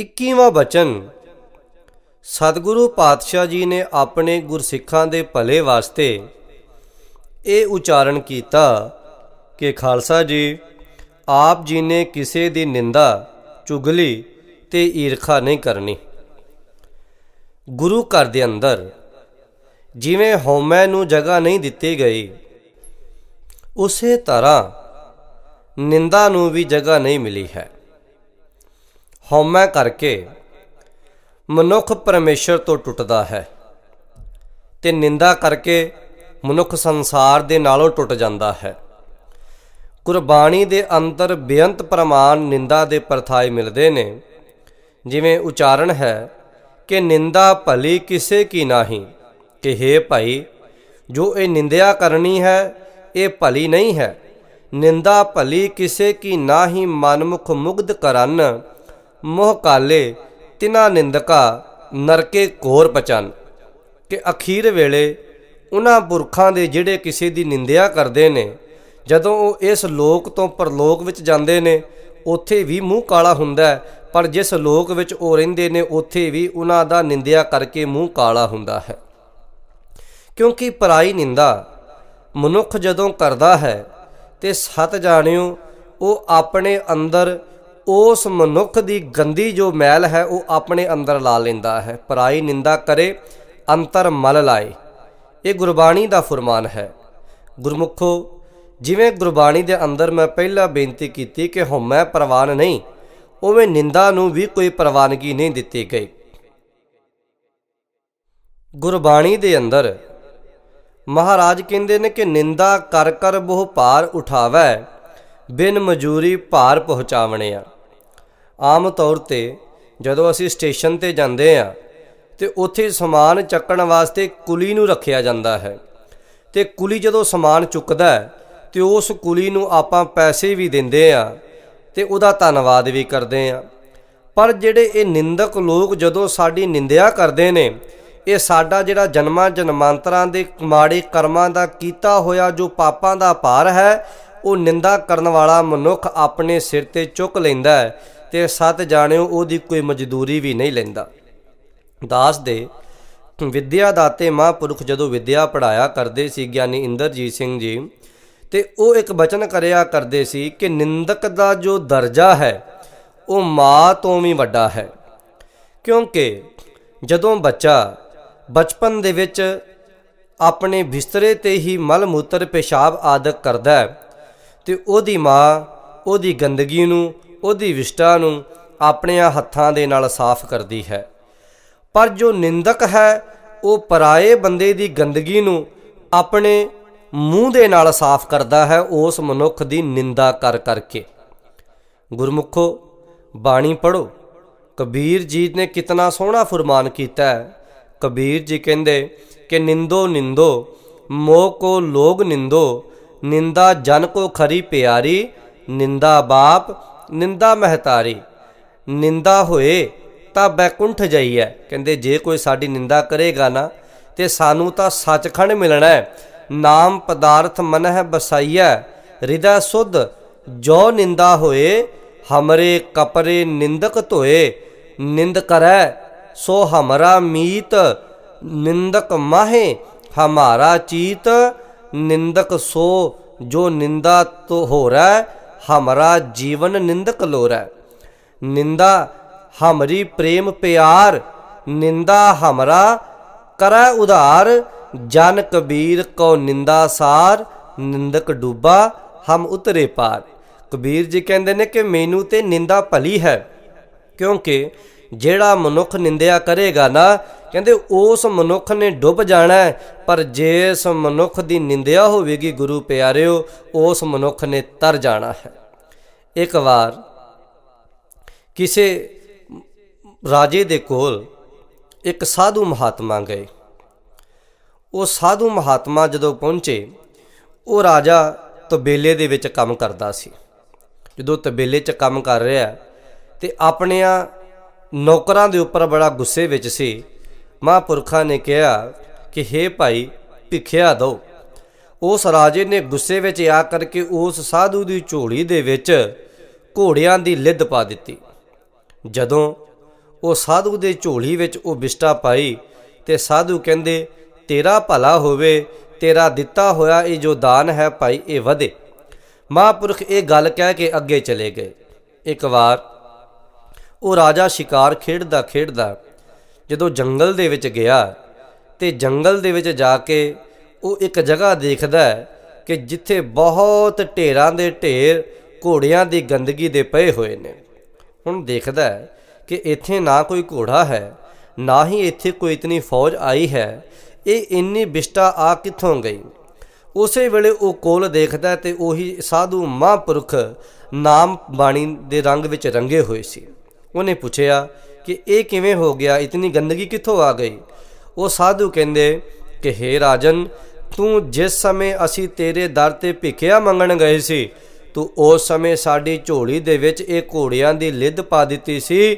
21ਵਾਂ ਬਚਨ ਸਤਿਗੁਰੂ ਪਾਤਸ਼ਾਹ ਜੀ ਨੇ ਆਪਣੇ ਗੁਰਸਿੱਖਾਂ ਦੇ ਭਲੇ ਵਾਸਤੇ ਇਹ ਉਚਾਰਨ ਕੀਤਾ ਕਿ ਖਾਲਸਾ ਜੀ ਆਪ ਜੀ ਨੇ ਕਿਸੇ ਦੀ ਨਿੰਦਾ ਚੁਗਲੀ ਤੇ ਈਰਖਾ ਨਹੀਂ ਕਰਨੀ ਗੁਰੂ ਘਰ ਦੇ ਅੰਦਰ ਜਿਵੇਂ ਹਉਮੈ ਨੂੰ ਜਗ੍ਹਾ ਨਹੀਂ ਦਿੱਤੀ ਗਈ ਉਸੇ ਤਰ੍ਹਾਂ ਨਿੰਦਾ ਨੂੰ ਵੀ ਜਗ੍ਹਾ ਨਹੀਂ ਮਿਲੀ ਹੈ ਹਉਮੈ ਕਰਕੇ ਮਨੁੱਖ ਪਰਮੇਸ਼ਰ ਤੋਂ ਟੁੱਟਦਾ ਹੈ ਤੇ ਨਿੰਦਾ ਕਰਕੇ ਮਨੁੱਖ ਸੰਸਾਰ ਦੇ ਨਾਲੋਂ ਟੁੱਟ ਜਾਂਦਾ ਹੈ ਕੁਰਬਾਨੀ ਦੇ ਅੰਦਰ ਬੇਅੰਤ ਪ੍ਰਮਾਣ ਨਿੰਦਾ ਦੇ ਪਰਥਾਏ ਮਿਲਦੇ ਨੇ ਜਿਵੇਂ ਉਚਾਰਨ ਹੈ ਕਿ ਨਿੰਦਾ ਭਲੀ ਕਿਸੇ ਕੀ ਨਹੀਂ ਕਿ हे ਭਾਈ ਜੋ ਇਹ ਨਿੰਦਿਆ ਕਰਨੀ ਹੈ ਇਹ ਭਲੀ ਨਹੀਂ ਹੈ ਨਿੰਦਾ ਭਲੀ ਕਿਸੇ ਕੀ ਨਹੀਂ ਮਨਮੁਖ ਮੁਗਧ ਕਰਨ ਮੋਹ ਕਾਲੇ ਤਿਨਾ ਨਿੰਦਕਾ ਨਰਕੇ ਘੋਰ ਪਚਨ ਕਿ ਅਖੀਰ ਵੇਲੇ ਉਹਨਾਂ ਬੁਰਖਾਂ ਦੇ ਜਿਹੜੇ ਕਿਸੇ ਦੀ ਨਿੰਦਿਆ ਕਰਦੇ ਨੇ ਜਦੋਂ ਉਹ ਇਸ ਲੋਕ ਤੋਂ ਪਰਲੋਕ ਵਿੱਚ ਜਾਂਦੇ ਨੇ ਉੱਥੇ ਵੀ ਮੂੰਹ ਕਾਲਾ ਹੁੰਦਾ ਪਰ ਜਿਸ ਲੋਕ ਵਿੱਚ ਉਹ ਰਹਿੰਦੇ ਨੇ ਉੱਥੇ ਵੀ ਉਹਨਾਂ ਦਾ ਨਿੰਦਿਆ ਕਰਕੇ ਮੂੰਹ ਕਾਲਾ ਹੁੰਦਾ ਹੈ ਕਿਉਂਕਿ ਪਰਾਈ ਨਿੰਦਾ ਮਨੁੱਖ ਜਦੋਂ ਕਰਦਾ ਹੈ ਤੇ ਸਤ ਜਾਣਿਓ ਉਹ ਆਪਣੇ ਅੰਦਰ ਉਸ ਮਨੁੱਖ ਦੀ ਗੰਦੀ ਜੋ ਮੈਲ ਹੈ ਉਹ ਆਪਣੇ ਅੰਦਰ ਲਾ ਲੈਂਦਾ ਹੈ ਪਰਾਈ ਨਿੰਦਾ ਕਰੇ ਅੰਤਰ ਮਲ ਲਾਏ ਇਹ ਗੁਰਬਾਣੀ ਦਾ ਫਰਮਾਨ ਹੈ ਗੁਰਮੁਖੋ ਜਿਵੇਂ ਗੁਰਬਾਣੀ ਦੇ ਅੰਦਰ ਮੈਂ ਪਹਿਲਾਂ ਬੇਨਤੀ ਕੀਤੀ ਕਿ ਹਉਮੈ ਪ੍ਰਵਾਨ ਨਹੀਂ ਉਵੇਂ ਨਿੰਦਾ ਨੂੰ ਵੀ ਕੋਈ ਪ੍ਰਵਾਨਗੀ ਨਹੀਂ ਦਿੱਤੀ ਗਈ ਗੁਰਬਾਣੀ ਦੇ ਅੰਦਰ ਮਹਾਰਾਜ ਕਹਿੰਦੇ ਨੇ ਕਿ ਨਿੰਦਾ ਕਰ ਕਰ ਬਹੁ ਭਾਰ ਉਠਾਵੇ ਬਿਨ ਮਜੂਰੀ ਭਾਰ ਪਹੁੰਚਾਵਣਿਆ ਆਮ ਤੌਰ ਤੇ ਜਦੋਂ ਅਸੀਂ ਸਟੇਸ਼ਨ ਤੇ ਜਾਂਦੇ ਆ ਤੇ ਉੱਥੇ ਸਮਾਨ ਚੱਕਣ ਵਾਸਤੇ ਕੁਲੀ ਨੂੰ ਰੱਖਿਆ ਜਾਂਦਾ ਹੈ ਤੇ ਕੁਲੀ ਜਦੋਂ ਸਮਾਨ ਚੁੱਕਦਾ ਹੈ ਤੇ ਉਸ ਕੁਲੀ ਨੂੰ ਆਪਾਂ ਪੈਸੇ ਵੀ ਦਿੰਦੇ ਆ ਤੇ ਉਹਦਾ ਧੰਨਵਾਦ ਵੀ ਕਰਦੇ ਆ ਪਰ ਜਿਹੜੇ ਇਹ ਨਿੰਦਕ ਲੋਕ ਜਦੋਂ ਸਾਡੀ ਨਿੰਦਿਆ ਕਰਦੇ ਨੇ ਇਹ ਸਾਡਾ ਜਿਹੜਾ ਜਨਮਾਂ ਜਨਮਾਂਤਰਾਂ ਦੇ ਕਮਾੜੇ ਕਰਮਾਂ ਦਾ ਕੀਤਾ ਹੋਇਆ ਜੋ ਪਾਪਾਂ ਦਾ ਭਾਰ ਹੈ ਉਹ ਨਿੰਦਾ ਕਰਨ ਵਾਲਾ ਮਨੁੱਖ ਆਪਣੇ ਸਿਰ ਤੇ ਚੁੱਕ ਲੈਂਦਾ ਹੈ ਤੇ ਸਤ ਜਾਣਿਓ ਉਹਦੀ ਕੋਈ ਮਜ਼ਦੂਰੀ ਵੀ ਨਹੀਂ ਲੈਂਦਾ ਦਾਸ ਦੇ ਵਿਦਿਆ ਦਾਤੇ ਮਹਾਂਪੁਰਖ ਜਦੋਂ ਵਿਦਿਆ ਪੜਾਇਆ ਕਰਦੇ ਸੀ ਗਿਆਨੀ ਇੰਦਰਜੀਤ ਸਿੰਘ ਜੀ ਤੇ ਉਹ ਇੱਕ ਬਚਨ ਕਰਿਆ ਕਰਦੇ ਸੀ ਕਿ ਨਿੰਦਕ ਦਾ ਜੋ ਦਰਜਾ ਹੈ ਉਹ ਮਾਂ ਤੋਂ ਵੀ ਵੱਡਾ ਹੈ ਕਿਉਂਕਿ ਜਦੋਂ ਬੱਚਾ ਬਚਪਨ ਦੇ ਵਿੱਚ ਆਪਣੇ ਬਿਸਤਰੇ ਤੇ ਹੀ ਮਲ ਮੂਤਰ ਪੇਸ਼ਾਬ ਆਦਿ ਕਰਦਾ ਤੇ ਉਹਦੀ ਮਾਂ ਉਹਦੀ ਗੰਦਗੀ ਨੂੰ ਉਹਦੀ ਵਿਸ਼ਟਾ ਨੂੰ ਆਪਣੇ ਹੱਥਾਂ ਦੇ ਨਾਲ ਸਾਫ਼ ਕਰਦੀ ਹੈ ਪਰ ਜੋ ਨਿੰਦਕ ਹੈ ਉਹ ਪਰਾਏ ਬੰਦੇ ਦੀ ਗੰਦਗੀ ਨੂੰ ਆਪਣੇ ਮੂੰਹ ਦੇ ਨਾਲ ਸਾਫ਼ ਕਰਦਾ ਹੈ ਉਸ ਮਨੁੱਖ ਦੀ ਨਿੰਦਾ ਕਰ ਕਰਕੇ ਗੁਰਮੁਖੋ ਬਾਣੀ ਪੜੋ ਕਬੀਰ ਜੀ ਨੇ ਕਿਤਨਾ ਸੋਹਣਾ ਫਰਮਾਨ ਕੀਤਾ ਹੈ ਕਬੀਰ ਜੀ ਕਹਿੰਦੇ ਕਿ ਨਿੰਦੋ ਨਿੰਦੋ ਮੋ ਕੋ ਲੋਗ ਨਿੰਦੋ ਨਿੰਦਾ ਜਨ ਕੋ ਖਰੀ ਪਿਆਰੀ ਨਿੰਦਾ ਬਾਪ ਨਿੰਦਾ ਮਹਤਾਰੀ ਨਿੰਦਾ ਹੋਏ ਤਾਂ ਬੈਕੁੰਠ ਜਾਈਐ ਕਹਿੰਦੇ ਜੇ ਕੋਈ ਸਾਡੀ ਨਿੰਦਾ ਕਰੇਗਾ ਨਾ ਤੇ ਸਾਨੂੰ ਤਾਂ ਸੱਚਖੰਡ ਮਿਲਣਾ ਹੈ ਨਾਮ ਪਦਾਰਥ ਮਨਹ ਬਸਾਈਐ ਰਿਦਾ ਸੁਧ ਜੋ ਨਿੰਦਾ ਹੋਏ ਹਮਰੇ ਕਪਰੇ ਨਿੰਦਕ ਧੋਏ ਨਿੰਦ ਕਰੈ ਸੋ ਹਮਰਾ ਮੀਤ ਨਿੰਦਕ ਮਾਹੇ ਹਮਾਰਾ ਚੀਤ ਨਿੰਦਕ ਸੋ ਜੋ ਨਿੰਦਾ ਤੋ ਹੋ ਰਹਾ ਹਮਰਾ ਜੀਵਨ ਨਿੰਦਕ ਲੋਰੈ ਨਿੰਦਾ ਹਮਰੀ ਪ੍ਰੇਮ ਪਿਆਰ ਨਿੰਦਾ ਹਮਰਾ ਕਰੈ ਉਧਾਰ ਜਨ ਕਬੀਰ ਕੋ ਨਿੰਦਾ ਸਾਰ ਨਿੰਦਕ ਡੂਬਾ ਹਮ ਉਤਰੇ ਪਾਰ ਕਬੀਰ ਜੀ ਕਹਿੰਦੇ ਨੇ ਕਿ ਮੈਨੂੰ ਤੇ ਨਿੰਦਾ ਭਲੀ ਹੈ ਕਿਉਂਕਿ ਜਿਹੜਾ ਮਨੁੱਖ ਨਿੰਦਿਆ ਕਰੇਗਾ ਨਾ ਕਹਿੰਦੇ ਉਸ ਮਨੁੱਖ ਨੇ ਡੁੱਬ ਜਾਣਾ ਪਰ ਜੇ ਜਿਸ ਮਨੁੱਖ ਦੀ ਨਿੰਦਿਆ ਹੋਵੇਗੀ ਗੁਰੂ ਪਿਆਰਿਓ ਉਸ ਮਨੁੱਖ ਨੇ ਤਰ ਜਾਣਾ ਹੈ ਇੱਕ ਵਾਰ ਕਿਸੇ ਰਾਜੇ ਦੇ ਕੋਲ ਇੱਕ ਸਾਧੂ ਮਹਾਤਮਾ ਗਏ ਉਹ ਸਾਧੂ ਮਹਾਤਮਾ ਜਦੋਂ ਪਹੁੰਚੇ ਉਹ ਰਾਜਾ ਤਬੇਲੇ ਦੇ ਵਿੱਚ ਕੰਮ ਕਰਦਾ ਸੀ ਜਦੋਂ ਤਬੇਲੇ 'ਚ ਕੰਮ ਕਰ ਰਿਹਾ ਤੇ ਆਪਣਿਆਂ ਨੌਕਰਾਂ ਦੇ ਉੱਪਰ ਬੜਾ ਗੁੱਸੇ ਵਿੱਚ ਸੀ ਮਹਾਂਪੁਰਖਾਂ ਨੇ ਕਿਹਾ ਕਿ हे ਭਾਈ ਭਿਖਿਆ ਦਿਓ ਉਸ ਰਾਜੇ ਨੇ ਗੁੱਸੇ ਵਿੱਚ ਆ ਕਰਕੇ ਉਸ ਸਾਧੂ ਦੀ ਝੋਲੀ ਦੇ ਵਿੱਚ ਘੋੜਿਆਂ ਦੀ ਲਿੱਦ ਪਾ ਦਿੱਤੀ ਜਦੋਂ ਉਹ ਸਾਧੂ ਦੇ ਝੋਲੀ ਵਿੱਚ ਉਹ ਬਿਸਟਾ ਪਾਈ ਤੇ ਸਾਧੂ ਕਹਿੰਦੇ ਤੇਰਾ ਭਲਾ ਹੋਵੇ ਤੇਰਾ ਦਿੱਤਾ ਹੋਇਆ ਇਹ ਜੋ ਦਾਨ ਹੈ ਭਾਈ ਇਹ ਵਧੇ ਮਹਾਪੁਰਖ ਇਹ ਗੱਲ ਕਹਿ ਕੇ ਅੱਗੇ ਚਲੇ ਗਏ ਇੱਕ ਵਾਰ ਉਹ ਰਾਜਾ ਸ਼ਿਕਾਰ ਖੇਡਦਾ ਖੇਡਦਾ ਜਦੋਂ ਜੰਗਲ ਦੇ ਵਿੱਚ ਗਿਆ ਤੇ ਜੰਗਲ ਦੇ ਵਿੱਚ ਜਾ ਕੇ ਉਹ ਇੱਕ ਜਗ੍ਹਾ ਦੇਖਦਾ ਕਿ ਜਿੱਥੇ ਬਹੁਤ ਢੇਰਾਂ ਦੇ ਢੇਰ ਘੋੜਿਆਂ ਦੀ ਗੰਦਗੀ ਦੇ ਪਏ ਹੋਏ ਨੇ ਹੁਣ ਦੇਖਦਾ ਕਿ ਇੱਥੇ ਨਾ ਕੋਈ ਘੋੜਾ ਹੈ ਨਾ ਹੀ ਇੱਥੇ ਕੋਈ ਇਤਨੀ ਫੌਜ ਆਈ ਹੈ ਇਹ ਇੰਨੀ ਵਿਸ਼ਟਾ ਆ ਕਿੱਥੋਂ ਗਈ ਉਸੇ ਵੇਲੇ ਉਹ ਕੋਲ ਦੇਖਦਾ ਤੇ ਉਹੀ ਸਾਧੂ ਮਹਾਂਪੁਰਖ ਨਾਮ ਬਾਣੀ ਦੇ ਰੰਗ ਵਿੱਚ ਰੰਗੇ ਹੋਏ ਸੀ ਉਹਨੇ ਪੁੱਛਿਆ ਕਿ ਇਹ ਕਿਵੇਂ ਹੋ ਗਿਆ ਇਤਨੀ ਗੰਦਗੀ ਕਿੱਥੋਂ ਆ ਗਈ ਉਹ ਸਾਧੂ ਕਹਿੰਦੇ ਕਿ हे ਰਾਜਨ ਤੂੰ ਜਿਸ ਸਮੇਂ ਅਸੀਂ ਤੇਰੇ ਦਰ ਤੇ ਭਿਖਿਆ ਮੰਗਣ ਗਏ ਸੀ ਤੂੰ ਉਸ ਸਮੇਂ ਸਾਡੀ ਝੋਲੀ ਦੇ ਵਿੱਚ ਇਹ ਘੋੜਿਆਂ ਦੀ ਲਿੱਦ ਪਾ ਦਿੱਤੀ ਸੀ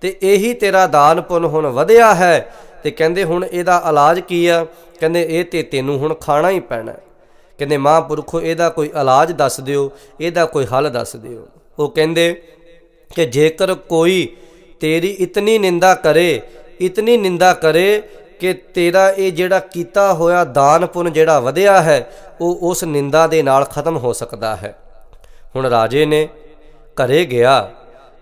ਤੇ ਇਹੀ ਤੇਰਾ ਦਾਨ ਪੁੰਨ ਹੁਣ ਵਧਿਆ ਹੈ ਤੇ ਕਹਿੰਦੇ ਹੁਣ ਇਹਦਾ ਇਲਾਜ ਕੀ ਆ ਕਹਿੰਦੇ ਇਹ ਤੇ ਤੈਨੂੰ ਹੁਣ ਖਾਣਾ ਹੀ ਪੈਣਾ ਕਹਿੰਦੇ ਮਹਾਂਪੁਰਖੋ ਇਹਦਾ ਕੋਈ ਇਲਾਜ ਦੱਸ ਦਿਓ ਇਹਦਾ ਕੋਈ ਹੱਲ ਦੱਸ ਦਿਓ ਉਹ ਕਹਿੰਦੇ ਕਿ ਜੇਕਰ ਕੋਈ ਤੇਰੀ ਇਤਨੀ ਨਿੰਦਾ ਕਰੇ ਇਤਨੀ ਨਿੰਦਾ ਕਰੇ ਕਿ ਤੇਰਾ ਇਹ ਜਿਹੜਾ ਕੀਤਾ ਹੋਇਆ ਦਾਨ ਪੁੰਨ ਜਿਹੜਾ ਵਧਿਆ ਹੈ ਉਹ ਉਸ ਨਿੰਦਾ ਦੇ ਨਾਲ ਖਤਮ ਹੋ ਸਕਦਾ ਹੈ ਹੁਣ ਰਾਜੇ ਨੇ ਘਰੇ ਗਿਆ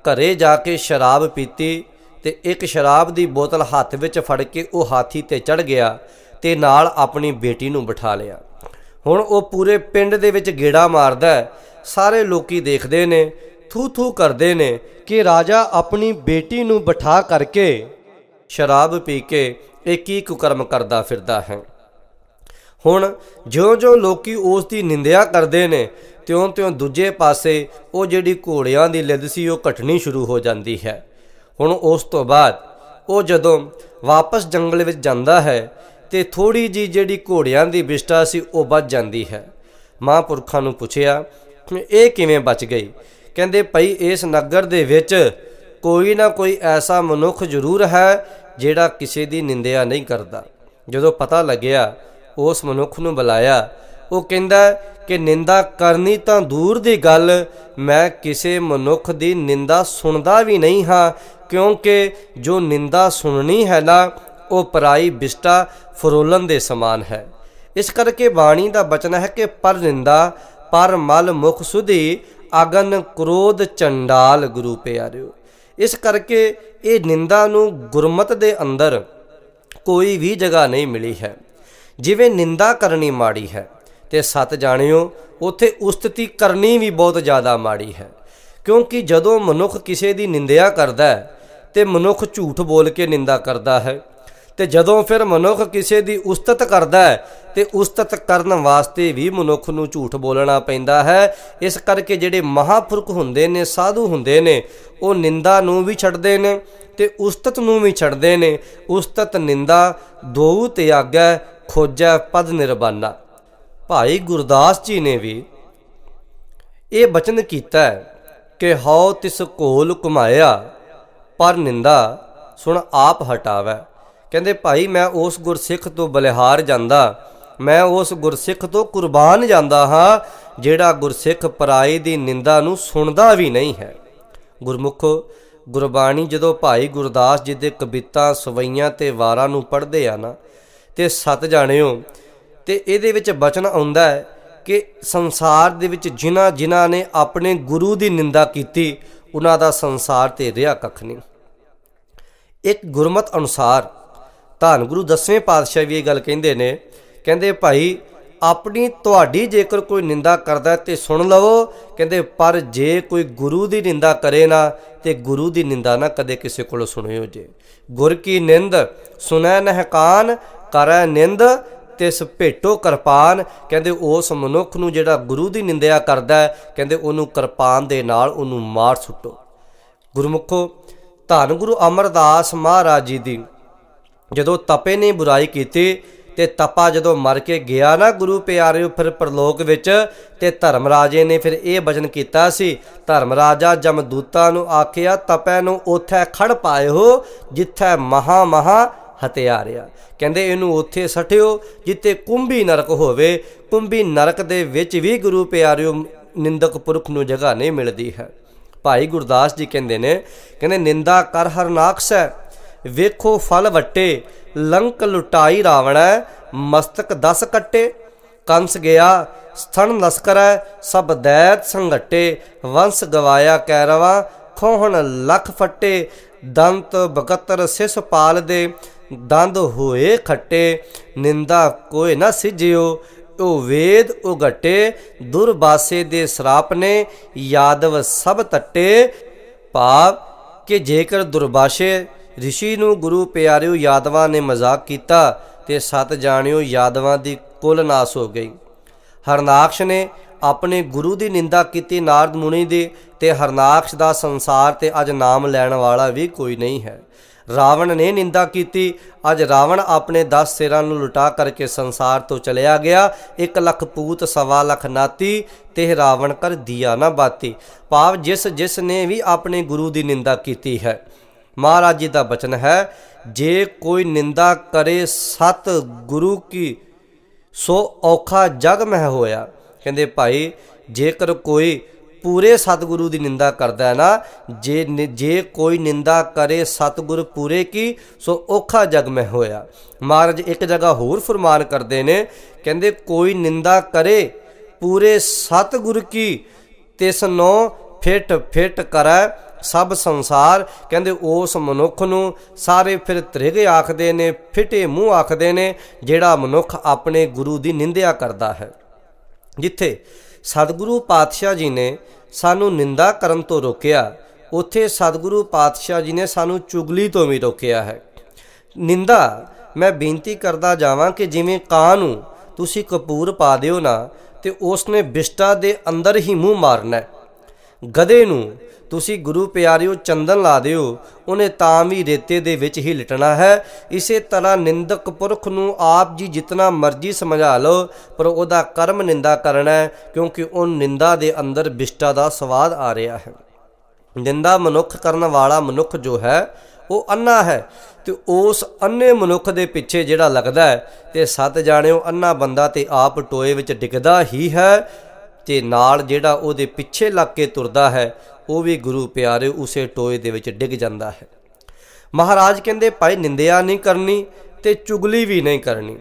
ਘਰੇ ਜਾ ਕੇ ਸ਼ਰਾਬ ਪੀਤੀ ਤੇ ਇੱਕ ਸ਼ਰਾਬ ਦੀ ਬੋਤਲ ਹੱਥ ਵਿੱਚ ਫੜ ਕੇ ਉਹ ਹਾਥੀ ਤੇ ਚੜ ਗਿਆ ਤੇ ਨਾਲ ਆਪਣੀ ਬੇਟੀ ਨੂੰ ਬਿਠਾ ਲਿਆ ਹੁਣ ਉਹ ਪੂਰੇ ਪਿੰਡ ਦੇ ਵਿੱਚ ਗੇੜਾ ਮਾਰਦਾ ਸਾਰੇ ਲੋਕੀ ਦੇਖਦੇ ਨੇ ਥੂ ਥੂ ਕਰਦੇ ਨੇ ਕਿ ਰਾਜਾ ਆਪਣੀ ਬੇਟੀ ਨੂੰ ਬਿਠਾ ਕਰਕੇ ਸ਼ਰਾਬ ਪੀ ਕੇ ਇਹ ਕੀ ਕੁਕਰਮ ਕਰਦਾ ਫਿਰਦਾ ਹੈ ਹੁਣ ਜਿਉਂ-ਜਿਉਂ ਲੋਕੀ ਉਸ ਦੀ ਨਿੰਦਿਆ ਕਰਦੇ ਨੇ ਤਿਉਂ ਤਿਉਂ ਦੂਜੇ ਪਾਸੇ ਉਹ ਜਿਹੜੀ ਘੋੜਿਆਂ ਦੀ ਲਿੱਦ ਸੀ ਉਹ ਘਟਣੀ ਸ਼ੁਰੂ ਹੋ ਜਾਂਦੀ ਹੈ ਹੁਣ ਉਸ ਤੋਂ ਬਾਅਦ ਉਹ ਜਦੋਂ ਵਾਪਸ ਜੰਗਲ ਵਿੱਚ ਜਾਂਦਾ ਹੈ ਤੇ ਥੋੜੀ ਜੀ ਜਿਹੜੀ ਘੋੜਿਆਂ ਦੀ ਵਿਸ਼ਟਾ ਸੀ ਉਹ ਬਚ ਜਾਂਦੀ ਹੈ ਮਹਾਂਪੁਰਖਾਂ ਨੂੰ ਪੁੱਛਿਆ ਇਹ ਕਿਵੇਂ ਬਚ ਗਈ ਕਹਿੰਦੇ ਭਈ ਇਸ ਨਗਰ ਦੇ ਵਿੱਚ ਕੋਈ ਨਾ ਕੋਈ ਐਸਾ ਮਨੁੱਖ ਜ਼ਰੂਰ ਹੈ ਜਿਹੜਾ ਕਿਸੇ ਦੀ ਨਿੰਦਿਆ ਨਹੀਂ ਕਰਦਾ ਜਦੋਂ ਪਤਾ ਲੱਗਿਆ ਉਸ ਮਨੁੱਖ ਨੂੰ ਬੁਲਾਇਆ ਉਹ ਕਹਿੰਦਾ ਕਿ ਨਿੰਦਾ ਕਰਨੀ ਤਾਂ ਦੂਰ ਦੀ ਗੱਲ ਮੈਂ ਕਿਸੇ ਮਨੁੱਖ ਦੀ ਨਿੰਦਾ ਸੁਣਦਾ ਵੀ ਨਹੀਂ ਹਾਂ ਕਿਉਂਕਿ ਜੋ ਨਿੰਦਾ ਸੁਣਨੀ ਹੈ ਨਾ ਉਹ ਪਰਾਈ ਬਿਸਟਾ ਫਰੋਲਨ ਦੇ ਸਮਾਨ ਹੈ ਇਸ ਕਰਕੇ ਬਾਣੀ ਦਾ ਬਚਨ ਹੈ ਕਿ ਪਰ ਨਿੰਦਾ ਪਰ ਮਲ ਮੁਖ ਸੁਧੀ ਅਗਨ ਕ੍ਰੋਧ ਚੰਡਾਲ ਗੁਰੂ ਪਿਆਰਿਓ ਇਸ ਕਰਕੇ ਇਹ ਨਿੰਦਾ ਨੂੰ ਗੁਰਮਤ ਦੇ ਅੰਦਰ ਕੋਈ ਵੀ ਜਗ੍ਹਾ ਨਹੀਂ ਮਿਲੀ ਹੈ ਜਿਵੇਂ ਨਿੰਦਾ ਕਰਨੀ ਮਾੜੀ ਹੈ ਤੇ ਸਤ ਜਾਣਿਓ ਉਥੇ ਉਸਤਤੀ ਕਰਨੀ ਵੀ ਬਹੁਤ ਜ਼ਿਆਦਾ ਮਾੜੀ ਹੈ ਕਿਉਂਕਿ ਜਦੋਂ ਮਨੁੱਖ ਕਿਸੇ ਦੀ ਨਿੰਦਿਆ ਕਰਦਾ ਹੈ ਤੇ ਮਨੁੱਖ ਝੂਠ ਬੋਲ ਕੇ ਨਿੰਦਾ ਕਰਦਾ ਹੈ ਤੇ ਜਦੋਂ ਫਿਰ ਮਨੁੱਖ ਕਿਸੇ ਦੀ ਉਸਤਤ ਕਰਦਾ ਹੈ ਤੇ ਉਸਤਤ ਕਰਨ ਵਾਸਤੇ ਵੀ ਮਨੁੱਖ ਨੂੰ ਝੂਠ ਬੋਲਣਾ ਪੈਂਦਾ ਹੈ ਇਸ ਕਰਕੇ ਜਿਹੜੇ ਮਹਾਪੁਰਖ ਹੁੰਦੇ ਨੇ ਸਾਧੂ ਹੁੰਦੇ ਨੇ ਉਹ ਨਿੰਦਾ ਨੂੰ ਵੀ ਛੱਡਦੇ ਨੇ ਤੇ ਉਸਤਤ ਨੂੰ ਵੀ ਛੱਡਦੇ ਨੇ ਉਸਤਤ ਨਿੰਦਾ ਦੋਉ ਤਿਆਗਾ ਖੋਜਾ ਖੋਜੈ ਪਦ ਨਿਰਵਾਨਾ ਭਾਈ ਗੁਰਦਾਸ ਜੀ ਨੇ ਵੀ ਇਹ ਬਚਨ ਕੀਤਾ ਕਿ ਹਉ ਤਿਸ ਕੋਲ ਕਮਾਇਆ ਪਰ ਨਿੰਦਾ ਸੁਣ ਆਪ ਹਟਾਵੇ ਕਹਿੰਦੇ ਭਾਈ ਮੈਂ ਉਸ ਗੁਰਸਿੱਖ ਤੋਂ ਬਲਿਹਾਰ ਜਾਂਦਾ ਮੈਂ ਉਸ ਗੁਰਸਿੱਖ ਤੋਂ ਕੁਰਬਾਨ ਜਾਂਦਾ ਹਾਂ ਜਿਹੜਾ ਗੁਰਸਿੱਖ ਪਰਾਏ ਦੀ ਨਿੰਦਾ ਨੂੰ ਸੁਣਦਾ ਵੀ ਨਹੀਂ ਹੈ ਗੁਰਮੁਖ ਗੁਰਬਾਣੀ ਜਦੋਂ ਭਾਈ ਗੁਰਦਾਸ ਜੀ ਦੇ ਕਵਿਤਾ ਸਵਈਆਂ ਤੇ ਵਾਰਾਂ ਨੂੰ ਪੜ੍ਹਦੇ ਆ ਨਾ ਤੇ ਸਤ ਜਾਣਿਓ ਤੇ ਇਹਦੇ ਵਿੱਚ ਬਚਨ ਆਉਂਦਾ ਹੈ ਕਿ ਸੰਸਾਰ ਦੇ ਵਿੱਚ ਜਿਨ੍ਹਾਂ ਜਿਨ੍ਹਾਂ ਨੇ ਆਪਣੇ ਗੁਰੂ ਦੀ ਨਿੰਦਾ ਕੀਤੀ ਉਹਨਾਂ ਦਾ ਸੰਸਾਰ ਤੇ ਰਿਆ ਕੱਖ ਨਹੀਂ ਇੱਕ ਗੁਰਮਤ ਅਨੁਸਾਰ ਧੰਨ ਗੁਰੂ ਦਸਵੇਂ ਪਾਤਸ਼ਾਹ ਵੀ ਇਹ ਗੱਲ ਕਹਿੰਦੇ ਨੇ ਕਹਿੰਦੇ ਭਾਈ ਆਪਣੀ ਤੁਹਾਡੀ ਜੇਕਰ ਕੋਈ ਨਿੰਦਾ ਕਰਦਾ ਤੇ ਸੁਣ ਲਵੋ ਕਹਿੰਦੇ ਪਰ ਜੇ ਕੋਈ ਗੁਰੂ ਦੀ ਨਿੰਦਾ ਕਰੇ ਨਾ ਤੇ ਗੁਰੂ ਦੀ ਨਿੰਦਾ ਨਾ ਕਦੇ ਕਿਸੇ ਕੋਲੋਂ ਸੁਣਿਓ ਜੇ ਗੁਰ ਕੀ ਨਿੰਦ ਸੁਨੈ ਕਾਨ ਕਰੈ ਨਿੰਦ ਤਿਸ ਭੇਟੋ ਕਿਰਪਾਨ ਕਹਿੰਦੇ ਉਸ ਮਨੁੱਖ ਨੂੰ ਜਿਹੜਾ ਗੁਰੂ ਦੀ ਨਿੰਦਿਆ ਕਰਦਾ ਕਹਿੰਦੇ ਉਹਨੂੰ ਕਿਰਪਾਨ ਦੇ ਨਾਲ ਉਹਨੂੰ ਮਾਰ ਸੁੱਟੋ ਗੁਰਮੁਖੋ ਧੰਨ ਗੁਰੂ ਅਮਰਦਾਸ ਮਹਾਰਾਜ ਜੀ ਦੀ ਜਦੋਂ ਤਪੇ ਨੇ ਬੁਰਾਈ ਕੀਤੀ ਤੇ ਤਪਾ ਜਦੋਂ ਮਰ ਕੇ ਗਿਆ ਨਾ ਗੁਰੂ ਪਿਆਰਿਓ ਫਿਰ ਪ੍ਰਲੋਕ ਵਿੱਚ ਤੇ ਧਰਮ ਰਾਜੇ ਨੇ ਫਿਰ ਇਹ ਬਚਨ ਕੀਤਾ ਸੀ ਧਰਮ ਰਾਜਾ ਜਮਦੂਤਾਂ ਨੂੰ ਆਖਿਆ ਤਪੈ ਨੂੰ ਉਥੇ ਖੜ ਪਾਇਓ ਜਿੱਥੇ ਮਹਾ ਮਹਾ ਹਤਿਆਰਿਆ ਕਹਿੰਦੇ ਇਹਨੂੰ ਉੱਥੇ ਸਟਿਓ ਜਿੱਤੇ ਕੁੰਭੀ ਨਰਕ ਹੋਵੇ ਕੁੰਭੀ ਨਰਕ ਦੇ ਵਿੱਚ ਵੀ ਗੁਰੂ ਪਿਆਰਿਓ ਨਿੰਦਕ ਪੁਰਖ ਨੂੰ ਜਗ੍ਹਾ ਨਹੀਂ ਮਿਲਦੀ ਹੈ ਭਾਈ ਗੁਰਦਾਸ ਜੀ ਕਹਿੰਦੇ ਨੇ ਕਹਿੰਦੇ ਨਿੰਦਾ ਕਰ ਹਰ ਨਾਖਸ ਹੈ ਵੇਖੋ ਫਲ ਵੱਟੇ ਲੰਕ ਲੁਟਾਈ ਰਾਵਣ ਮਸਤਕ 10 ਕੱਟੇ ਕੰਸ ਗਿਆ ਸਥਣ ਹੈ ਸਭ ਦੈਤ ਸੰਗਟੇ ਵੰਸ ਗਵਾਇਆ ਕੈਰਵਾ ਖੋਹਣ ਲਖ ਫੱਟੇ ਦੰਤ ਬਗਤਰ ਸਿਸ ਪਾਲ ਦੇ ਦੰਦ ਹੋਏ ਖੱਟੇ ਨਿੰਦਾ ਕੋਈ ਨਾ ਸਿਜਿਓ ਉਹ ਵੇਦ ਉਹ ਘਟੇ ਦੁਰਬਾਸੇ ਦੇ ਸਰਾਪ ਨੇ ਯਾਦਵ ਸਭ ਟੱਟੇ ਭਾਵ ਕਿ ਜੇਕਰ ਦੁਰਬਾਸ਼ੇ ਰਿਸ਼ੀ ਨੂੰ ਗੁਰੂ ਪਿਆਰਿਓ ਯਾਦਵਾਂ ਨੇ ਮਜ਼ਾਕ ਕੀਤਾ ਤੇ ਸਤ ਜਾਣਿਓ ਯਾਦਵਾਂ ਦੀ ਕੁੱਲ ਨਾਸ ਹੋ ਗਈ ਹਰਨਾਕਸ਼ ਨੇ ਆਪਣੇ ਗੁਰੂ ਦੀ ਨਿੰਦਾ ਕੀਤੀ ਨਾਰਦ ਮੁਨੀ ਦੀ ਤੇ ਹਰਨਾਕਸ਼ ਦਾ ਸੰਸਾਰ ਤੇ ਅਜ ਨਾਮ ਲੈਣ ਵਾਲਾ ਵੀ ਕੋਈ ਨਹੀਂ ਹੈ ਰਾਵਣ ਨੇ ਨਿੰਦਾ ਕੀਤੀ ਅੱਜ ਰਾਵਣ ਆਪਣੇ 10 ਸਿਰਾਂ ਨੂੰ ਲੁਟਾ ਕਰਕੇ ਸੰਸਾਰ ਤੋਂ ਚਲਿਆ ਗਿਆ 1 ਲੱਖ ਪੂਤ ਸਵਾ ਲੱਖ ਨਾਤੀ ਤੇ ਰਾਵਣ ਕਰ ਦਿਆ ਨਾ ਬਾਤੀ ਭਾਵ ਜਿਸ ਜਿਸ ਨੇ ਵੀ ਆਪਣੇ ਗੁਰੂ ਦੀ ਨਿੰਦਾ ਕੀਤੀ ਹੈ ਮਹਾਰਾਜ ਜੀ ਦਾ ਬਚਨ ਹੈ ਜੇ ਕੋਈ ਨਿੰਦਾ ਕਰੇ ਸਤ ਗੁਰੂ ਕੀ ਸੋ ਔਖਾ ਜਗ ਮਹਿ ਹੋਇਆ ਕਹਿੰਦੇ ਭਾਈ ਜੇਕਰ ਕੋਈ ਪੂਰੇ ਸਤਿਗੁਰੂ ਦੀ ਨਿੰਦਾ ਕਰਦਾ ਹੈ ਨਾ ਜੇ ਜੇ ਕੋਈ ਨਿੰਦਾ ਕਰੇ ਸਤਿਗੁਰ ਪੂਰੇ ਕੀ ਸੋ ਔਖਾ ਜਗ ਮੈਂ ਹੋਇਆ ਮਹਾਰਾਜ ਇੱਕ ਜਗ੍ਹਾ ਹੋਰ ਫਰਮਾਨ ਕਰਦੇ ਨੇ ਕਹਿੰਦੇ ਕੋਈ ਨਿੰਦਾ ਕਰੇ ਪੂਰੇ ਸਤਿਗੁਰ ਕੀ ਤਿਸ ਨੂੰ ਫਿਟ ਫਿਟ ਕਰੈ ਸਭ ਸੰਸਾਰ ਕਹਿੰਦੇ ਉਸ ਮਨੁੱਖ ਨੂੰ ਸਾਰੇ ਫਿਰ ਤ੍ਰਿਗ ਆਖਦੇ ਨੇ ਫਿਟੇ ਮੂੰਹ ਆਖਦੇ ਨੇ ਜਿਹੜਾ ਮਨੁੱਖ ਆਪਣੇ ਗੁਰੂ ਦੀ ਨਿੰਦਿਆ ਕਰਦਾ ਹੈ ਜਿੱਥੇ ਸਤਿਗੁਰੂ ਪਾਤਸ਼ਾਹ ਜੀ ਨੇ ਸਾਨੂੰ ਨਿੰਦਾ ਕਰਨ ਤੋਂ ਰੋਕਿਆ ਉੱਥੇ ਸਤਿਗੁਰੂ ਪਾਤਸ਼ਾਹ ਜੀ ਨੇ ਸਾਨੂੰ ਚੁਗਲੀ ਤੋਂ ਵੀ ਰੋਕਿਆ ਹੈ ਨਿੰਦਾ ਮੈਂ ਬੇਨਤੀ ਕਰਦਾ ਜਾਵਾਂ ਕਿ ਜਿਵੇਂ ਕਾਂ ਨੂੰ ਤੁਸੀਂ ਕਪੂਰ ਪਾ ਦਿਓ ਨਾ ਤੇ ਉਸ ਨੇ ਬਿਸ਼ਟਾ ਦੇ ਅੰਦਰ ਹੀ ਮੂੰਹ ਮਾਰਨਾ ਹੈ ਗਧੇ ਨੂੰ ਤੁਸੀਂ ਗੁਰੂ ਪਿਆਰਿਓ ਚੰਦਨ ਲਾ ਦਿਓ ਉਹਨੇ ਤਾਂ ਵੀ ਰੇਤੇ ਦੇ ਵਿੱਚ ਹੀ ਲਟਣਾ ਹੈ ਇਸੇ ਤਰ੍ਹਾਂ ਨਿੰਦਕ ਪੁਰਖ ਨੂੰ ਆਪ ਜੀ ਜਿੰਨਾ ਮਰਜ਼ੀ ਸਮਝਾ ਲਓ ਪਰ ਉਹਦਾ ਕਰਮ ਨਿੰਦਾ ਕਰਨਾ ਹੈ ਕਿਉਂਕਿ ਉਹ ਨਿੰਦਾ ਦੇ ਅੰਦਰ ਵਿਸ਼ਟਾ ਦਾ ਸਵਾਦ ਆ ਰਿਹਾ ਹੈ ਨਿੰਦਾ ਮਨੁੱਖ ਕਰਨ ਵਾਲਾ ਮਨੁੱਖ ਜੋ ਹੈ ਉਹ ਅੰਨਾ ਹੈ ਤੇ ਉਸ ਅੰਨੇ ਮਨੁੱਖ ਦੇ ਪਿੱਛੇ ਜਿਹੜਾ ਲੱਗਦਾ ਹੈ ਤੇ ਸਤ ਜਾਣਿਓ ਅੰਨਾ ਬੰਦਾ ਤੇ ਆਪ ਟੋਏ ਵਿੱਚ ਡਿੱਗਦਾ ਹੀ ਹੈ ਤੇ ਨਾਲ ਜਿਹੜਾ ਉਹਦੇ ਪਿੱਛੇ ਲੱਗ ਕੇ ਤੁਰਦਾ ਹੈ ਉਹ ਵੀ ਗੁਰੂ ਪਿਆਰੇ ਉਸੇ ਟੋਏ ਦੇ ਵਿੱਚ ਡਿੱਗ ਜਾਂਦਾ ਹੈ ਮਹਾਰਾਜ ਕਹਿੰਦੇ ਭਾਈ ਨਿੰਦਿਆ ਨਹੀਂ ਕਰਨੀ ਤੇ ਚੁਗਲੀ ਵੀ ਨਹੀਂ ਕਰਨੀ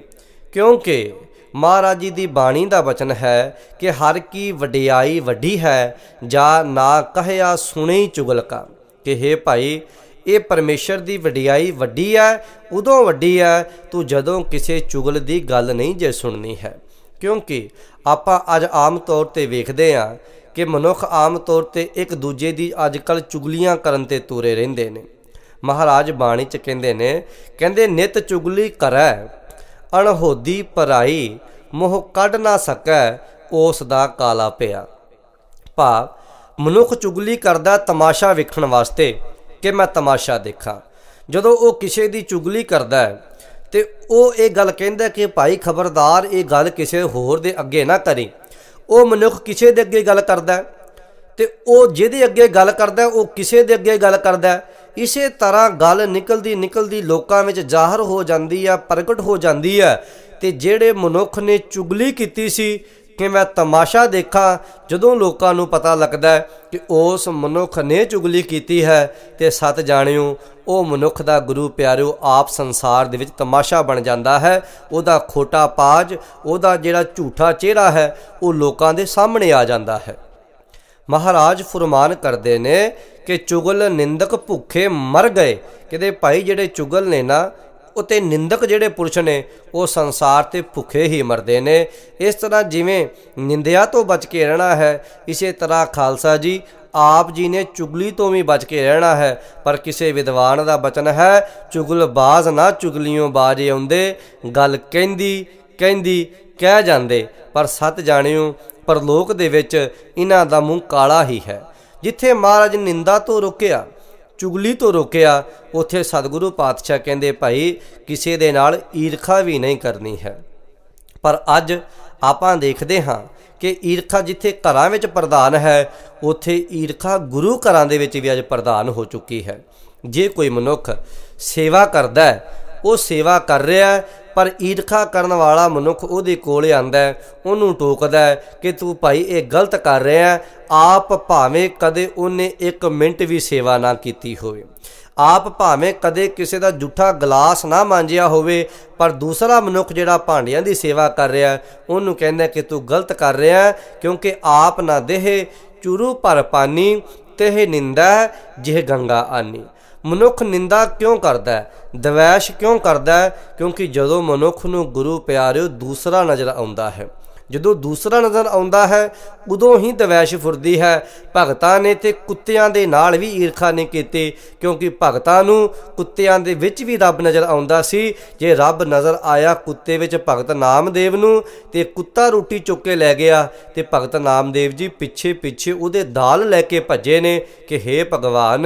ਕਿਉਂਕਿ ਮਹਾਰਾਜ ਜੀ ਦੀ ਬਾਣੀ ਦਾ ਬਚਨ ਹੈ ਕਿ ਹਰ ਕੀ ਵਡਿਆਈ ਵੱਡੀ ਹੈ ਜਾਂ ਨਾ ਕਹਿਆ ਸੁਣੀ ਕਾ ਕਿ हे ਭਾਈ ਇਹ ਪਰਮੇਸ਼ਰ ਦੀ ਵਡਿਆਈ ਵੱਡੀ ਹੈ ਉਦੋਂ ਵੱਡੀ ਹੈ ਤੂੰ ਜਦੋਂ ਕਿਸੇ ਚੁਗਲ ਦੀ ਗੱਲ ਨਹੀਂ ਜੇ ਸੁਣਨੀ ਹੈ ਕਿਉਂਕਿ ਆਪਾਂ ਅੱਜ ਆਮ ਤੌਰ ਤੇ ਵੇਖਦੇ ਆ ਕਿ ਮਨੁੱਖ ਆਮ ਤੌਰ ਤੇ ਇੱਕ ਦੂਜੇ ਦੀ ਅੱਜਕੱਲ ਚੁਗਲੀਆਂ ਕਰਨ ਤੇ ਤੁਰੇ ਰਹਿੰਦੇ ਨੇ ਮਹਾਰਾਜ ਬਾਣੀ ਚ ਕਹਿੰਦੇ ਨੇ ਕਹਿੰਦੇ ਨਿਤ ਚੁਗਲੀ ਕਰੈ ਅਣਹੋਦੀ ਪਰਾਈ ਮੋਹ ਕੱਢ ਨਾ ਸਕੈ ਉਸ ਦਾ ਕਾਲਾ ਪਿਆ ਭਾਵ ਮਨੁੱਖ ਚੁਗਲੀ ਕਰਦਾ ਤਮਾਸ਼ਾ ਵੇਖਣ ਵਾਸਤੇ ਕਿ ਮੈਂ ਤਮਾਸ਼ਾ ਦੇਖਾਂ ਜਦੋਂ ਉਹ ਕਿਸੇ ਦੀ ਚੁਗਲੀ ਕਰਦਾ ਹੈ ਤੇ ਉਹ ਇਹ ਗੱਲ ਕਹਿੰਦਾ ਕਿ ਭਾਈ ਖਬਰਦਾਰ ਇਹ ਗੱਲ ਕਿਸੇ ਹੋਰ ਦੇ ਅੱਗੇ ਨਾ ਕਰੀ ਉਹ ਮਨੁੱਖ ਕਿਸੇ ਦੇ ਅੱਗੇ ਗੱਲ ਕਰਦਾ ਤੇ ਉਹ ਜਿਹਦੇ ਅੱਗੇ ਗੱਲ ਕਰਦਾ ਉਹ ਕਿਸੇ ਦੇ ਅੱਗੇ ਗੱਲ ਕਰਦਾ ਇਸੇ ਤਰ੍ਹਾਂ ਗੱਲ ਨਿਕਲਦੀ ਨਿਕਲਦੀ ਲੋਕਾਂ ਵਿੱਚ ਜ਼ਾਹਰ ਹੋ ਜਾਂਦੀ ਆ ਪ੍ਰਗਟ ਹੋ ਜਾਂਦੀ ਆ ਤੇ ਜਿਹੜੇ ਮਨੁੱਖ ਨੇ ਚੁਗਲੀ ਕੀਤੀ ਸੀ ਕਿ ਮੈਂ ਤਮਾਸ਼ਾ ਦੇਖਾਂ ਜਦੋਂ ਲੋਕਾਂ ਨੂੰ ਪਤਾ ਲੱਗਦਾ ਹੈ ਕਿ ਉਸ ਮਨੁੱਖ ਨੇ ਚੁਗਲੀ ਕੀਤੀ ਹੈ ਤੇ ਸਤ ਜਾਣਿਓ ਉਹ ਮਨੁੱਖ ਦਾ ਗੁਰੂ ਪਿਆਰਿਓ ਆਪ ਸੰਸਾਰ ਦੇ ਵਿੱਚ ਤਮਾਸ਼ਾ ਬਣ ਜਾਂਦਾ ਹੈ ਉਹਦਾ ਖੋਟਾ ਪਾਜ ਉਹਦਾ ਜਿਹੜਾ ਝੂਠਾ ਚਿਹਰਾ ਹੈ ਉਹ ਲੋਕਾਂ ਦੇ ਸਾਹਮਣੇ ਆ ਜਾਂਦਾ ਹੈ ਮਹਾਰਾਜ ਫਰਮਾਨ ਕਰਦੇ ਨੇ ਕਿ ਚੁਗਲ ਨਿੰਦਕ ਭੁੱਖੇ ਮਰ ਗਏ ਕਿਤੇ ਭਾਈ ਜਿਹੜੇ ਚੁਗਲ ਨੇ ਨਾ ਉਤੇ ਨਿੰਦਕ ਜਿਹੜੇ ਪੁਰਸ਼ ਨੇ ਉਹ ਸੰਸਾਰ ਤੇ ਭੁੱਖੇ ਹੀ ਮਰਦੇ ਨੇ ਇਸ ਤਰ੍ਹਾਂ ਜਿਵੇਂ ਨਿੰਦਿਆ ਤੋਂ ਬਚ ਕੇ ਰਹਿਣਾ ਹੈ ਇਸੇ ਤਰ੍ਹਾਂ ਖਾਲਸਾ ਜੀ ਆਪ ਜੀ ਨੇ ਚੁਗਲੀ ਤੋਂ ਵੀ ਬਚ ਕੇ ਰਹਿਣਾ ਹੈ ਪਰ ਕਿਸੇ ਵਿਦਵਾਨ ਦਾ ਬਚਨ ਹੈ ਚੁਗਲਬਾਜ਼ ਨਾ ਚੁਗਲੀਆਂ ਬਾਜੇ ਹੁੰਦੇ ਗੱਲ ਕਹਿੰਦੀ ਕਹਿੰਦੀ ਕਹਿ ਜਾਂਦੇ ਪਰ ਸਤ ਜਾਣਿਓ ਪਰਲੋਕ ਦੇ ਵਿੱਚ ਇਹਨਾਂ ਦਾ ਮੂੰਹ ਕਾਲਾ ਹੀ ਹੈ ਜਿੱਥੇ ਮਹਾਰਾਜ ਨਿੰਦਾ ਤੋਂ ਰੁਕਿਆ ਚੁਗਲੀ ਤੋਂ ਰੋਕਿਆ ਉੱਥੇ ਸਤਿਗੁਰੂ ਪਾਤਸ਼ਾਹ ਕਹਿੰਦੇ ਭਾਈ ਕਿਸੇ ਦੇ ਨਾਲ ਈਰਖਾ ਵੀ ਨਹੀਂ ਕਰਨੀ ਹੈ ਪਰ ਅੱਜ ਆਪਾਂ ਦੇਖਦੇ ਹਾਂ ਕਿ ਈਰਖਾ ਜਿੱਥੇ ਘਰਾਂ ਵਿੱਚ ਪ੍ਰਧਾਨ ਹੈ ਉੱਥੇ ਈਰਖਾ ਗੁਰੂ ਘਰਾਂ ਦੇ ਵਿੱਚ ਵੀ ਅੱਜ ਪ੍ਰਧਾਨ ਹੋ ਚੁੱਕੀ ਹੈ ਜੇ ਕੋਈ ਮਨੁੱਖ ਸੇਵਾ ਕਰਦਾ ਹੈ ਉਹ ਸੇਵਾ ਕਰ ਰਿਹਾ ਪਰ ਈਰਖਾ ਕਰਨ ਵਾਲਾ ਮਨੁੱਖ ਉਹਦੇ ਕੋਲ ਆਂਦਾ ਉਹਨੂੰ ਟੋਕਦਾ ਕਿ ਤੂੰ ਭਾਈ ਇਹ ਗਲਤ ਕਰ ਰਿਹਾ ਹੈ ਆਪ ਭਾਵੇਂ ਕਦੇ ਉਹਨੇ ਇੱਕ ਮਿੰਟ ਵੀ ਸੇਵਾ ਨਾ ਕੀਤੀ ਹੋਵੇ ਆਪ ਭਾਵੇਂ ਕਦੇ ਕਿਸੇ ਦਾ ਝੂਠਾ ਗਲਾਸ ਨਾ ਮਾਂਜਿਆ ਹੋਵੇ ਪਰ ਦੂਸਰਾ ਮਨੁੱਖ ਜਿਹੜਾ ਭਾਂਡਿਆਂ ਦੀ ਸੇਵਾ ਕਰ ਰਿਹਾ ਉਹਨੂੰ ਕਹਿੰਦਾ ਕਿ ਤੂੰ ਗਲਤ ਕਰ ਰਿਹਾ ਕਿਉਂਕਿ ਆਪ ਨਾ ਦੇਹ ਚੁਰੂ ਪਰ ਪਾਨੀ ਤੇਹ ਨਿੰਦਾ ਜਿਹ ਗੰਗਾ ਆਨੀ ਮਨੁੱਖ ਨਿੰਦਾ ਕਿਉਂ ਕਰਦਾ ਹੈ ਦਵੈਸ਼ ਕਿਉਂ ਕਰਦਾ ਹੈ ਕਿਉਂਕਿ ਜਦੋਂ ਮਨੁੱਖ ਨੂੰ ਗੁਰੂ ਪਿਆਰਿਓ ਦੂਸਰਾ ਨਜ਼ਰ ਆਉਂਦਾ ਹੈ ਜਦੋਂ ਦੂਸਰਾ ਨਜ਼ਰ ਆਉਂਦਾ ਹੈ ਉਦੋਂ ਹੀ ਦਵੈਸ਼ ਫੁਰਦੀ ਹੈ ਭਗਤਾਂ ਨੇ ਤੇ ਕੁੱਤਿਆਂ ਦੇ ਨਾਲ ਵੀ ਈਰਖਾ ਨਹੀਂ ਕੀਤੀ ਕਿਉਂਕਿ ਭਗਤਾਂ ਨੂੰ ਕੁੱਤਿਆਂ ਦੇ ਵਿੱਚ ਵੀ ਰੱਬ ਨਜ਼ਰ ਆਉਂਦਾ ਸੀ ਜੇ ਰੱਬ ਨਜ਼ਰ ਆਇਆ ਕੁੱਤੇ ਵਿੱਚ ਭਗਤ ਨਾਮਦੇਵ ਨੂੰ ਤੇ ਕੁੱਤਾ ਰੋਟੀ ਚੁੱਕ ਕੇ ਲੈ ਗਿਆ ਤੇ ਭਗਤ ਨਾਮਦੇਵ ਜੀ ਪਿੱਛੇ ਪਿੱਛੇ ਉਹਦੇ ਦਾਲ ਲੈ ਕੇ ਭੱਜੇ ਨੇ ਕਿ हे ਭਗਵਾਨ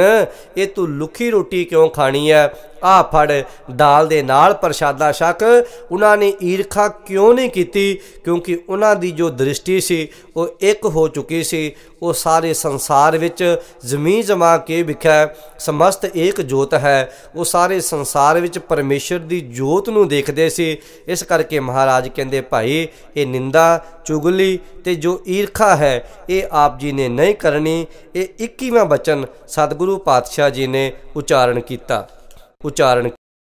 ਇਹ ਤੂੰ ਲੁਕੀ ਰੋਟੀ ਕਿਉਂ ਖਾਣੀ ਹੈ ਆ ਫੜ ਦਾਲ ਦੇ ਨਾਲ ਪ੍ਰਸ਼ਾਦਾ ਸ਼ੱਕ ਉਹਨਾਂ ਨੇ ਈਰਖਾ ਕਿਉਂ ਨਹੀਂ ਕੀਤੀ ਕਿਉਂਕਿ ਉਹਨਾਂ ਦੀ ਜੋ ਦ੍ਰਿਸ਼ਟੀ ਸੀ ਉਹ ਇੱਕ ਹੋ ਚੁੱਕੀ ਸੀ ਉਹ ਸਾਰੇ ਸੰਸਾਰ ਵਿੱਚ ਜ਼ਮੀਨ ਜਮਾ ਕੇ ਵਿਖਿਆ ਸਮਸਤ ਏਕ ਜੋਤ ਹੈ ਉਹ ਸਾਰੇ ਸੰਸਾਰ ਵਿੱਚ ਪਰਮੇਸ਼ਰ ਦੀ ਜੋਤ ਨੂੰ ਦੇਖਦੇ ਸੀ ਇਸ ਕਰਕੇ ਮਹਾਰਾਜ ਕਹਿੰਦੇ ਭਾਈ ਇਹ ਨਿੰਦਾ ਚੁਗਲੀ ਤੇ ਜੋ ਈਰਖਾ ਹੈ ਇਹ ਆਪ ਜੀ ਨੇ ਨਹੀਂ ਕਰਨੀ ਇਹ 21ਵਾਂ ਬਚਨ ਸਤਿਗੁਰੂ ਪਾਤਸ਼ਾਹ ਜੀ ਨੇ ਉਚਾਰਨ ਕੀਤਾ ਉਚਾਰਨ